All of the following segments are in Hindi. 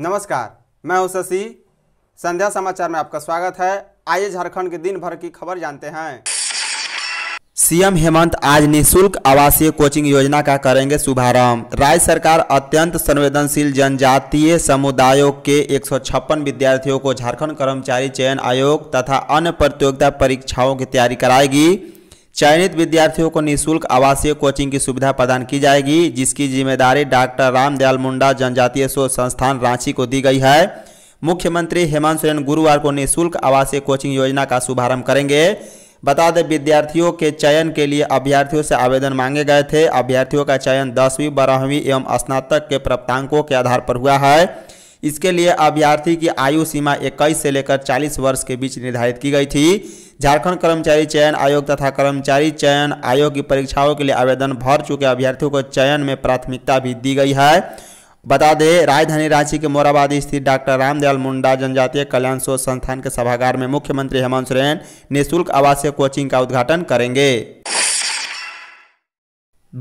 नमस्कार मैं हूं शशि संध्या समाचार में आपका स्वागत है आइए झारखंड के दिन भर की खबर जानते हैं सीएम हेमंत आज निशुल्क आवासीय कोचिंग योजना का करेंगे शुभारंभ राज्य सरकार अत्यंत संवेदनशील जनजातीय समुदायों के एक विद्यार्थियों को झारखंड कर्मचारी चयन आयोग तथा अन्य प्रतियोगिता परीक्षाओं की तैयारी कराएगी चयनित विद्यार्थियों को निःशुल्क आवासीय कोचिंग की सुविधा प्रदान की जाएगी जिसकी जिम्मेदारी डॉक्टर रामदयाल मुंडा जनजातीय शोध संस्थान रांची को दी गई है मुख्यमंत्री हेमंत सोरेन गुरुवार को निःशुल्क आवासीय कोचिंग योजना का शुभारंभ करेंगे बता दें विद्यार्थियों के चयन के लिए अभ्यर्थियों से आवेदन मांगे गए थे अभ्यर्थियों का चयन दसवीं बारहवीं एवं स्नातक के प्राप्तांकों के आधार पर हुआ है इसके लिए अभ्यर्थी की आयु सीमा 21 से लेकर 40 वर्ष के बीच निर्धारित की गई थी झारखंड कर्मचारी चयन आयोग तथा कर्मचारी चयन आयोग की परीक्षाओं के लिए आवेदन भर चुके अभ्यर्थियों को चयन में प्राथमिकता भी दी गई है बता दें राजधानी रांची के मोराबादी स्थित डॉक्टर रामदयाल मुंडा जनजातीय कल्याण शोध संस्थान के सभागार में मुख्यमंत्री हेमंत सोरेन निःशुल्क आवासीय कोचिंग का उद्घाटन करेंगे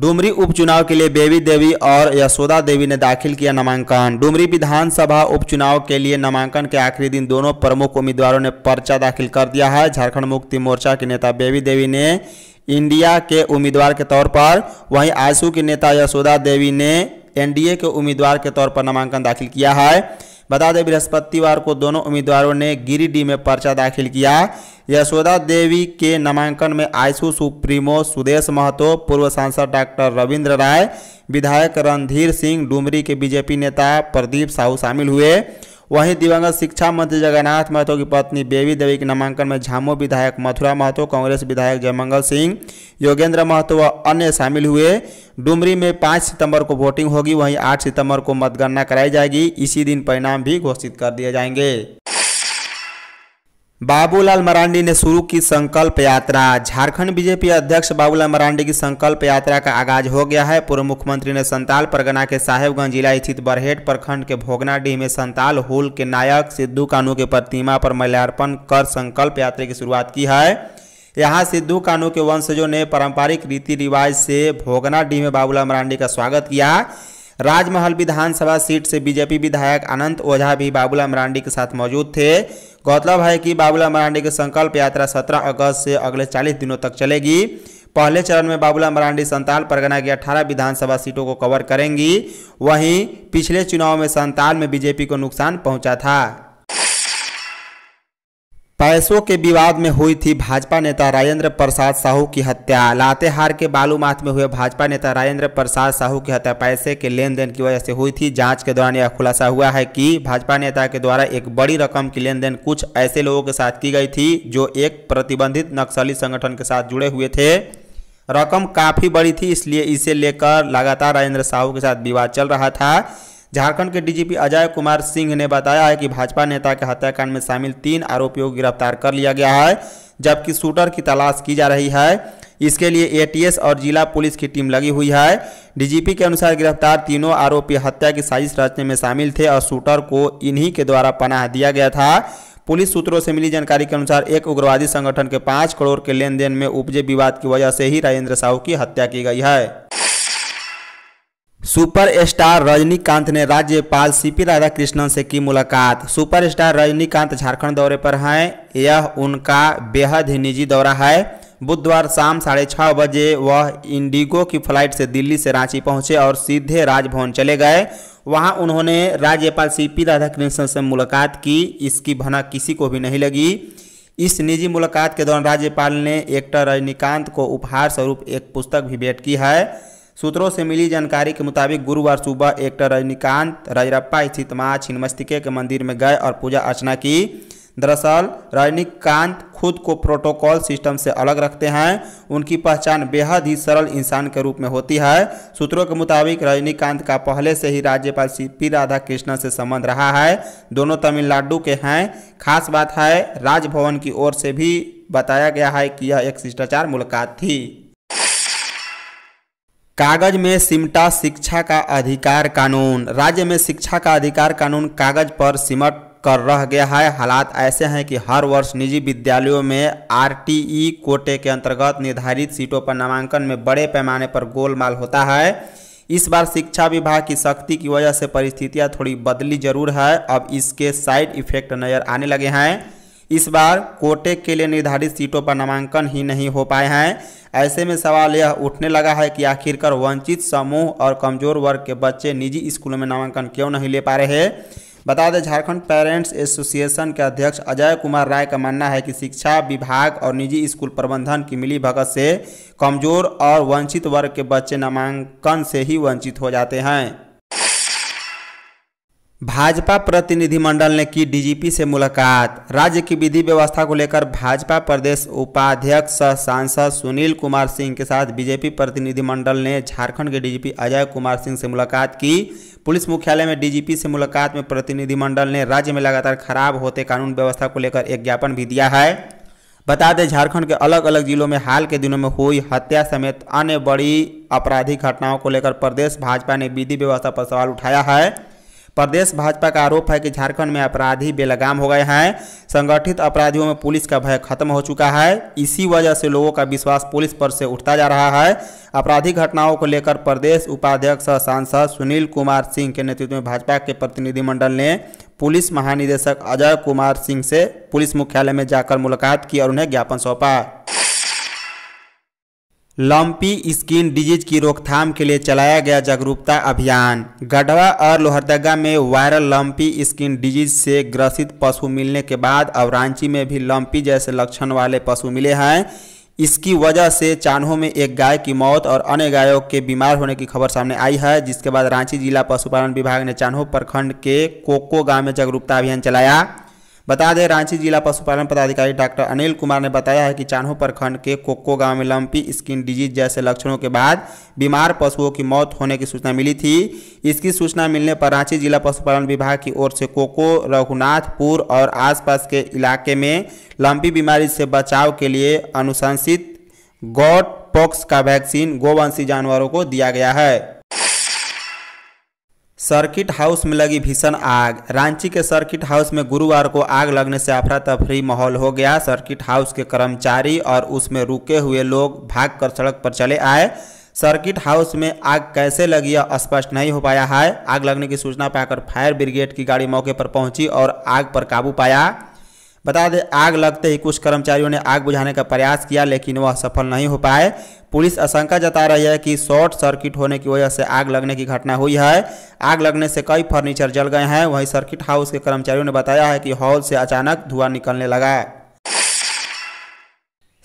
डुमरी उपचुनाव के लिए बेबी देवी और यशोदा देवी ने दाखिल किया नामांकन डुमरी विधानसभा उपचुनाव के लिए नामांकन के आखिरी दिन दोनों प्रमुख उम्मीदवारों ने पर्चा दाखिल कर दिया है झारखंड मुक्ति मोर्चा के नेता बेबी देवी ने इंडिया के उम्मीदवार के तौर पर वहीं आयसू के नेता यशोदा देवी ने एनडीए के उम्मीदवार के तौर पर नामांकन दाखिल किया है बता दें बृहस्पतिवार को दोनों उम्मीदवारों ने गिरिडीह में पर्चा दाखिल किया यशोदा देवी के नामांकन में आयसू सुप्रीमो सुदेश महतो पूर्व सांसद डॉक्टर रविंद्र राय विधायक रणधीर सिंह डुमरी के बीजेपी नेता प्रदीप साहू शामिल हुए वहीं दिवंगत शिक्षा मंत्री जगन्नाथ महतो की पत्नी बेबी देवी के नामांकन में झामो विधायक मथुरा महतो कांग्रेस विधायक जयमंगल सिंह योगेंद्र महतो व अन्य शामिल हुए डुमरी में पाँच सितंबर को वोटिंग होगी वहीं आठ सितंबर को मतगणना कराई जाएगी इसी दिन परिणाम भी घोषित कर दिए जाएंगे बाबूलाल मरांडी ने शुरू की संकल्प यात्रा झारखंड बीजेपी अध्यक्ष बाबूलाल मरांडी की संकल्प यात्रा का आगाज हो गया है पूर्व मुख्यमंत्री ने संताल परगना के साहेबगंज जिला स्थित बरहेट प्रखंड के भोगनाडीह में संताल हुल के नायक सिद्धू कानू की प्रतिमा पर माल्यार्पण कर संकल्प यात्रा की शुरुआत की है यहाँ सिद्धू कानू के वंशजों ने पारंपरिक रीति रिवाज से भोगनाडीह में बाबूलाल मरांडी का स्वागत किया राजमहल विधानसभा सीट से बीजेपी विधायक अनंत ओझा भी बाबूला मरांडी के साथ मौजूद थे गौरतलब है कि बाबूला मरांडी की संकल्प यात्रा 17 अगस्त से अगले 40 दिनों तक चलेगी पहले चरण में बाबूला मरांडी संताल परगना की 18 विधानसभा सीटों को कवर करेंगी वहीं पिछले चुनाव में संताल में बीजेपी को नुकसान पहुंचा था पैसों के विवाद में हुई थी भाजपा नेता राजेंद्र प्रसाद साहू की हत्या लातेहार के बालूमाथ में हुए भाजपा नेता राजेंद्र प्रसाद साहू की हत्या पैसे के लेन देन की वजह से हुई थी जांच के दौरान यह खुलासा हुआ है कि भाजपा नेता के द्वारा एक बड़ी रकम की लेन देन कुछ ऐसे लोगों के साथ की गई थी जो एक प्रतिबंधित नक्सली संगठन के साथ जुड़े हुए थे रकम काफ़ी बड़ी थी इसलिए इसे लेकर लगातार राजेंद्र साहू के साथ विवाद चल रहा था झारखंड के डीजीपी अजय कुमार सिंह ने बताया है कि भाजपा नेता के हत्याकांड में शामिल तीन आरोपियों को गिरफ्तार कर लिया गया है जबकि शूटर की तलाश की जा रही है इसके लिए एटीएस और जिला पुलिस की टीम लगी हुई है डीजीपी के अनुसार गिरफ्तार तीनों आरोपी हत्या की साजिश रचने में शामिल थे और शूटर को इन्हीं के द्वारा पनाह दिया गया था पुलिस सूत्रों से मिली जानकारी के अनुसार एक उग्रवादी संगठन के पाँच करोड़ के लेन देन में उपजे विवाद की वजह से ही राजेंद्र साहू की हत्या की गई है सुपरस्टार रजनीकांत ने राज्यपाल सीपी राधाकृष्णन से की मुलाकात सुपरस्टार रजनीकांत झारखंड दौरे पर हैं यह उनका बेहद ही निजी दौरा है बुधवार शाम साढ़े छः बजे वह इंडिगो की फ्लाइट से दिल्ली से रांची पहुंचे और सीधे राजभवन चले गए वहां उन्होंने राज्यपाल सीपी राधाकृष्णन से मुलाकात की इसकी भनक किसी को भी नहीं लगी इस निजी मुलाकात के दौरान राज्यपाल ने एक्टर रजनीकांत को उपहार स्वरूप एक पुस्तक भी भेंट की है सूत्रों से मिली जानकारी के मुताबिक गुरुवार सुबह एक्टर रजनीकांत रजरप्पा स्थित माँ छिन्मस्तिके के मंदिर में गए और पूजा अर्चना की दरअसल रजनीकांत खुद को प्रोटोकॉल सिस्टम से अलग रखते हैं उनकी पहचान बेहद ही सरल इंसान के रूप में होती है सूत्रों के मुताबिक रजनीकांत का पहले से ही राज्यपाल सी पी राधा कृष्णन से संबंध रहा है दोनों तमिलनाडु के हैं खास बात है राजभवन की ओर से भी बताया गया है कि यह एक शिष्टाचार मुलाकात थी कागज में सिमटा शिक्षा का अधिकार कानून राज्य में शिक्षा का अधिकार कानून कागज पर सिमट कर रह गया है हालात ऐसे हैं कि हर वर्ष निजी विद्यालयों में आरटीई कोटे के अंतर्गत निर्धारित सीटों पर नामांकन में बड़े पैमाने पर गोलमाल होता है इस बार शिक्षा विभाग की सख्ती की वजह से परिस्थितियां थोड़ी बदली जरूर है अब इसके साइड इफेक्ट नज़र आने लगे हैं इस बार कोटे के लिए निर्धारित सीटों पर नामांकन ही नहीं हो पाए हैं ऐसे में सवाल यह उठने लगा है कि आखिरकार वंचित समूह और कमजोर वर्ग के बच्चे निजी स्कूलों में नामांकन क्यों नहीं ले पा रहे हैं बता दें झारखंड पेरेंट्स एसोसिएशन के अध्यक्ष अजय कुमार राय का मानना है कि शिक्षा विभाग और निजी स्कूल प्रबंधन की मिली भगत से कमजोर और वंचित वर्ग के बच्चे नामांकन से ही वंचित हो जाते हैं भाजपा प्रतिनिधिमंडल ने की डीजीपी से मुलाकात राज्य की विधि व्यवस्था को लेकर भाजपा प्रदेश उपाध्यक्ष सह सांसद सुनील कुमार सिंह के साथ बीजेपी प्रतिनिधिमंडल ने झारखंड के डीजीपी अजय कुमार सिंह से मुलाकात की पुलिस मुख्यालय में डीजीपी से मुलाकात में प्रतिनिधिमंडल ने राज्य में लगातार खराब होते कानून व्यवस्था को लेकर एक ज्ञापन भी दिया है बता दें झारखंड के अलग अलग जिलों में हाल के दिनों में हुई हत्या समेत अन्य बड़ी आपराधिक घटनाओं को लेकर प्रदेश भाजपा ने विधि व्यवस्था पर सवाल उठाया है प्रदेश भाजपा का आरोप है कि झारखंड में अपराधी बेलगाम हो गए हैं संगठित अपराधियों में पुलिस का भय खत्म हो चुका है इसी वजह से लोगों का विश्वास पुलिस पर से उठता जा रहा है आपराधिक घटनाओं को लेकर प्रदेश उपाध्यक्ष सह सांसद सुनील कुमार सिंह के नेतृत्व में भाजपा के प्रतिनिधिमंडल ने पुलिस महानिदेशक अजय कुमार सिंह से पुलिस मुख्यालय में जाकर मुलाकात की और उन्हें ज्ञापन सौंपा लम्पी स्किन डिजीज की रोकथाम के लिए चलाया गया जागरूकता अभियान गढ़वा और लोहरदगा में वायरल लम्पी स्किन डिजीज से ग्रसित पशु मिलने के बाद अब रांची में भी लम्पी जैसे लक्षण वाले पशु मिले हैं इसकी वजह से चान्हो में एक गाय की मौत और अन्य गायों के बीमार होने की खबर सामने आई है जिसके बाद रांची जिला पशुपालन विभाग ने चान्हो प्रखंड के कोको गाँव में जागरूकता अभियान चलाया बता दें रांची जिला पशुपालन पदाधिकारी डॉक्टर अनिल कुमार ने बताया है कि चान्हो प्रखंड के कोक्को गांव में लंपी स्किन डिजीज जैसे लक्षणों के बाद बीमार पशुओं की मौत होने की सूचना मिली थी इसकी सूचना मिलने पर रांची जिला पशुपालन विभाग की ओर से कोको रघुनाथपुर और आसपास के इलाके में लंपी बीमारी से बचाव के लिए अनुशंसित गॉड पॉक्स का वैक्सीन गोवंशी जानवरों को दिया गया है सर्किट हाउस में लगी भीषण आग रांची के सर्किट हाउस में गुरुवार को आग लगने से अफरा तफरी माहौल हो गया सर्किट हाउस के कर्मचारी और उसमें रुके हुए लोग भागकर सड़क पर चले आए सर्किट हाउस में आग कैसे लगी यह स्पष्ट नहीं हो पाया है आग लगने की सूचना पाकर फायर ब्रिगेड की गाड़ी मौके पर पहुंची और आग पर काबू पाया बता दें आग लगते ही कुछ कर्मचारियों ने आग बुझाने का प्रयास किया लेकिन वह सफल नहीं हो पाए पुलिस आशंका जता रही है कि शॉर्ट सर्किट होने की वजह से आग लगने की घटना हुई है आग लगने से कई फर्नीचर जल गए हैं वहीं सर्किट हाउस के कर्मचारियों ने बताया है कि हॉल से अचानक धुआं निकलने लगा है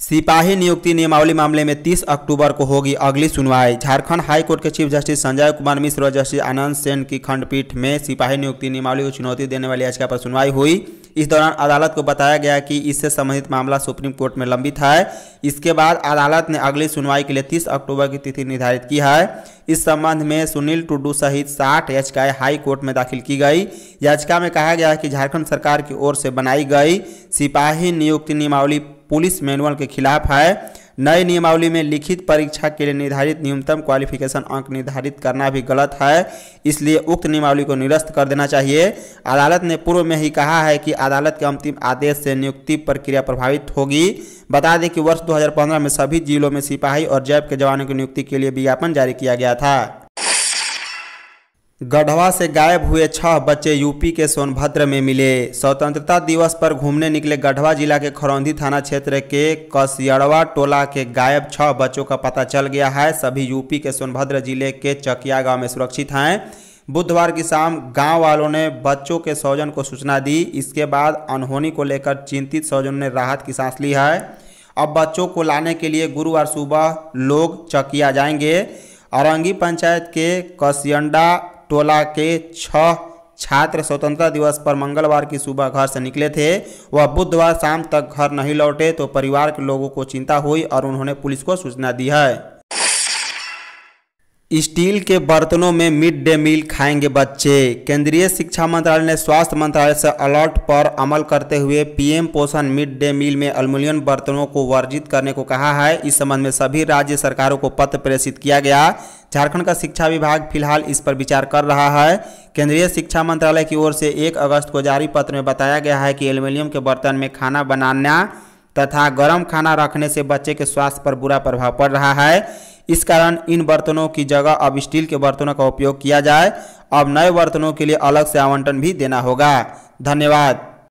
सिपाही नियुक्ति नियमावली मामले में 30 अक्टूबर को होगी अगली सुनवाई झारखंड हाई कोर्ट के चीफ जस्टिस संजय कुमार मिश्र और जस्टिस आनंद सेन की खंडपीठ में सिपाही नियुक्ति नियमावली को चुनौती देने वाली याचिका पर सुनवाई हुई इस दौरान अदालत को बताया गया कि इससे संबंधित मामला सुप्रीम कोर्ट में लंबित है इसके बाद अदालत ने अगली सुनवाई के लिए 30 अक्टूबर की तिथि निर्धारित की है इस संबंध में सुनील टुडू सहित साठ याचिकाएं हाई कोर्ट में दाखिल की गई याचिका में कहा गया है कि झारखंड सरकार की ओर से बनाई गई सिपाही नियुक्ति नियमावली पुलिस मैनुअल के खिलाफ है नए नियमावली में लिखित परीक्षा के लिए निर्धारित न्यूनतम क्वालिफिकेशन अंक निर्धारित करना भी गलत है इसलिए उक्त नियमावली को निरस्त कर देना चाहिए अदालत ने पूर्व में ही कहा है कि अदालत के अंतिम आदेश से नियुक्ति प्रक्रिया प्रभावित होगी बता दें कि वर्ष 2015 में सभी जिलों में सिपाही और जैब के जवानों की नियुक्ति के लिए विज्ञापन जारी किया गया था गढ़वा से गायब हुए छह बच्चे यूपी के सोनभद्र में मिले स्वतंत्रता दिवस पर घूमने निकले गढ़वा जिला के खरौंदी थाना क्षेत्र के कसियड़वा टोला के गायब छह बच्चों का पता चल गया है सभी यूपी के सोनभद्र जिले के चकिया गांव में सुरक्षित हैं बुधवार की शाम गांव वालों ने बच्चों के सौजन को सूचना दी इसके बाद अनहोनी को लेकर चिंतित सौजन ने राहत की सांस ली है अब बच्चों को लाने के लिए गुरुवार सुबह लोग चकिया जाएंगे औरंगी पंचायत के कसियंडा टोला के छह छात्र स्वतंत्रता दिवस पर मंगलवार की सुबह घर से निकले थे वह बुधवार शाम तक घर नहीं लौटे तो परिवार के लोगों को चिंता हुई और उन्होंने पुलिस को सूचना दी है स्टील के बर्तनों में मिड डे मील खाएंगे बच्चे केंद्रीय शिक्षा मंत्रालय ने स्वास्थ्य मंत्रालय से अलर्ट पर अमल करते हुए पीएम पोषण मिड डे मील में अल्मोनियम बर्तनों को वर्जित करने को कहा है इस संबंध में सभी राज्य सरकारों को पत्र प्रेषित किया गया झारखंड का शिक्षा विभाग फिलहाल इस पर विचार कर रहा है केंद्रीय शिक्षा मंत्रालय की ओर से एक अगस्त को जारी पत्र में बताया गया है कि एल्यूमिनियम के बर्तन में खाना बनाना तथा गर्म खाना रखने से बच्चे के स्वास्थ्य पर बुरा प्रभाव पड़ रहा है इस कारण इन बर्तनों की जगह अब स्टील के बर्तनों का उपयोग किया जाए अब नए बर्तनों के लिए अलग से आवंटन भी देना होगा धन्यवाद